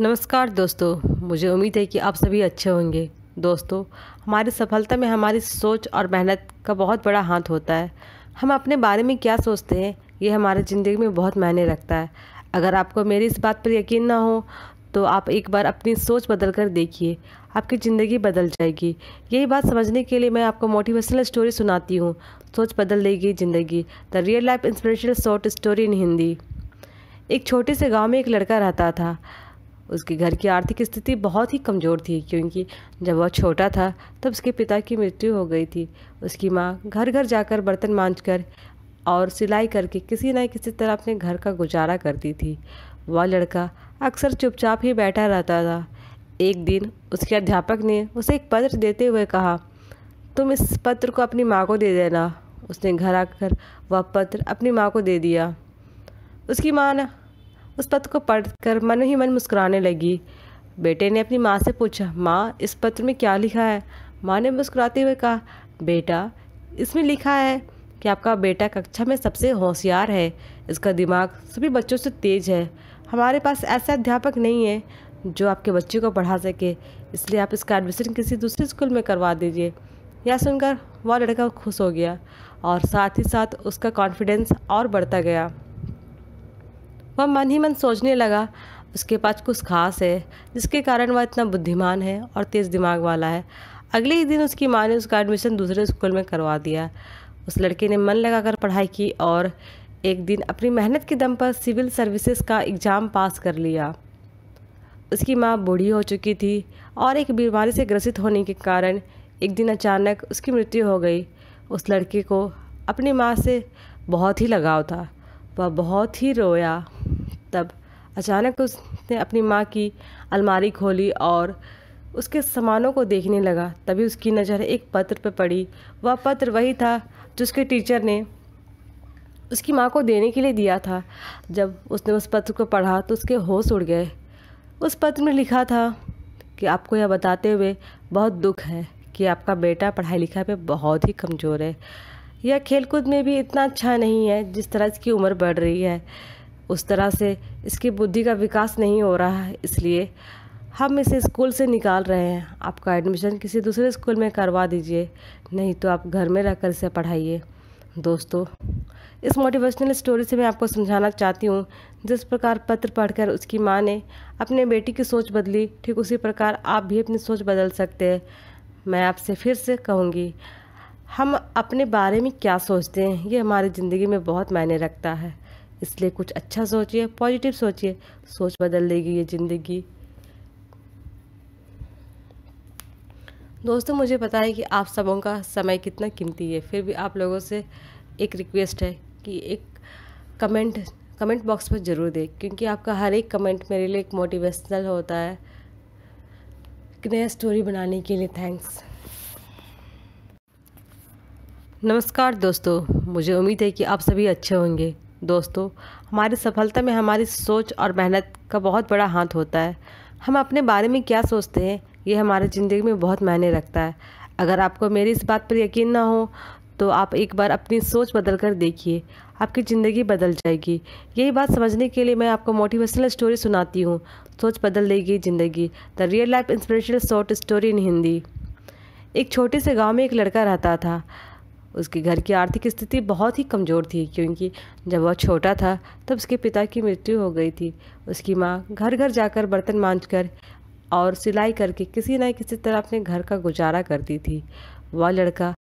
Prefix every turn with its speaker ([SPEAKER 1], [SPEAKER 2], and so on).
[SPEAKER 1] नमस्कार दोस्तों मुझे उम्मीद है कि आप सभी अच्छे होंगे दोस्तों हमारी सफलता में हमारी सोच और मेहनत का बहुत बड़ा हाथ होता है हम अपने बारे में क्या सोचते हैं ये हमारे ज़िंदगी में बहुत मायने रखता है अगर आपको मेरी इस बात पर यकीन ना हो तो आप एक बार अपनी सोच बदल कर देखिए आपकी ज़िंदगी बदल जाएगी यही बात समझने के लिए मैं आपको मोटिवेशनल स्टोरी सुनाती हूँ सोच बदल देगी ज़िंदगी the real life inspirational short story in Hindi एक छोटे से गांव में एक लड़का रहता था उसके घर की आर्थिक स्थिति बहुत ही कमज़ोर थी क्योंकि जब वह छोटा था तब उसके पिता की मृत्यु हो गई थी उसकी माँ घर घर जाकर बर्तन कर और सिलाई करके किसी न किसी तरह अपने घर का गुजारा करती थी वह लड़का अक्सर चुपचाप ही बैठा रहता था एक दिन उसके अध्यापक ने उसे एक पत्र देते हुए कहा तुम इस पत्र को अपनी माँ को दे देना उसने घर आकर वह पत्र अपनी माँ को दे दिया उसकी माँ उस पत्र को पढ़कर मन ही मन मुस्कुराने लगी बेटे ने अपनी माँ से पूछा माँ इस पत्र में क्या लिखा है माँ ने मुस्कुराते हुए कहा बेटा इसमें लिखा है कि आपका बेटा कक्षा में सबसे होशियार है इसका दिमाग सभी बच्चों से तेज है हमारे पास ऐसे अध्यापक नहीं है जो आपके बच्चे को पढ़ा सके इसलिए आप इसका एडमिशन किसी दूसरे स्कूल में करवा दीजिए यह सुनकर वह लड़का खुश हो गया और साथ ही साथ उसका कॉन्फिडेंस और बढ़ता गया वह मन ही मन सोचने लगा उसके पास कुछ खास है जिसके कारण वह इतना बुद्धिमान है और तेज़ दिमाग वाला है अगले ही दिन उसकी माँ ने उसका एडमिशन दूसरे स्कूल में करवा दिया उस लड़के ने मन लगाकर पढ़ाई की और एक दिन अपनी मेहनत के दम पर सिविल सर्विसेज का एग्ज़ाम पास कर लिया उसकी माँ बूढ़ी हो चुकी थी और एक बीमारी से ग्रसित होने के कारण एक दिन अचानक उसकी मृत्यु हो गई उस लड़के को अपनी माँ से बहुत ही लगाव था वह बहुत ही रोया तब अचानक उसने अपनी माँ की अलमारी खोली और उसके सामानों को देखने लगा तभी उसकी नज़र एक पत्र पर पड़ी वह पत्र वही था जो उसके टीचर ने उसकी माँ को देने के लिए दिया था जब उसने उस पत्र को पढ़ा तो उसके होश उड़ गए उस पत्र में लिखा था कि आपको यह बताते हुए बहुत दुख है कि आपका बेटा पढ़ाई लिखाई में बहुत ही कमज़ोर है यह खेलकूद में भी इतना अच्छा नहीं है जिस तरह इसकी उम्र बढ़ रही है उस तरह से इसकी बुद्धि का विकास नहीं हो रहा है इसलिए हम इसे स्कूल से निकाल रहे हैं आपका एडमिशन किसी दूसरे स्कूल में करवा दीजिए नहीं तो आप घर में रहकर इसे पढ़ाइए दोस्तों इस मोटिवेशनल स्टोरी से मैं आपको समझाना चाहती हूँ जिस प्रकार पत्र पढ़कर उसकी माँ ने अपने बेटी की सोच बदली ठीक उसी प्रकार आप भी अपनी सोच बदल सकते हैं मैं आपसे फिर से कहूँगी हम अपने बारे में क्या सोचते हैं ये हमारी ज़िंदगी में बहुत मायने रखता है इसलिए कुछ अच्छा सोचिए पॉजिटिव सोचिए सोच बदल देगी ये ज़िंदगी दोस्तों मुझे पता है कि आप सबों का समय कितना कीमती है फिर भी आप लोगों से एक रिक्वेस्ट है कि एक कमेंट कमेंट बॉक्स पर ज़रूर दें क्योंकि आपका हर एक कमेंट मेरे लिए एक मोटिवेशनल होता है नया स्टोरी बनाने के लिए थैंक्स नमस्कार दोस्तों मुझे उम्मीद है कि आप सभी अच्छे होंगे दोस्तों हमारी सफलता में हमारी सोच और मेहनत का बहुत बड़ा हाथ होता है हम अपने बारे में क्या सोचते हैं ये हमारे ज़िंदगी में बहुत मायने रखता है अगर आपको मेरी इस बात पर यकीन ना हो तो आप एक बार अपनी सोच बदल कर देखिए आपकी ज़िंदगी बदल जाएगी यही बात समझने के लिए मैं आपको मोटिवेशनल स्टोरी सुनाती हूँ सोच बदल देगी ज़िंदगी the real life inspirational short story in Hindi एक छोटे से गांव में एक लड़का रहता था उसके घर की आर्थिक स्थिति बहुत ही कमज़ोर थी क्योंकि जब वह छोटा था तब उसके पिता की मृत्यु हो गई थी उसकी माँ घर घर जाकर बर्तन कर और सिलाई करके किसी न किसी तरह अपने घर का गुजारा करती थी वह लड़का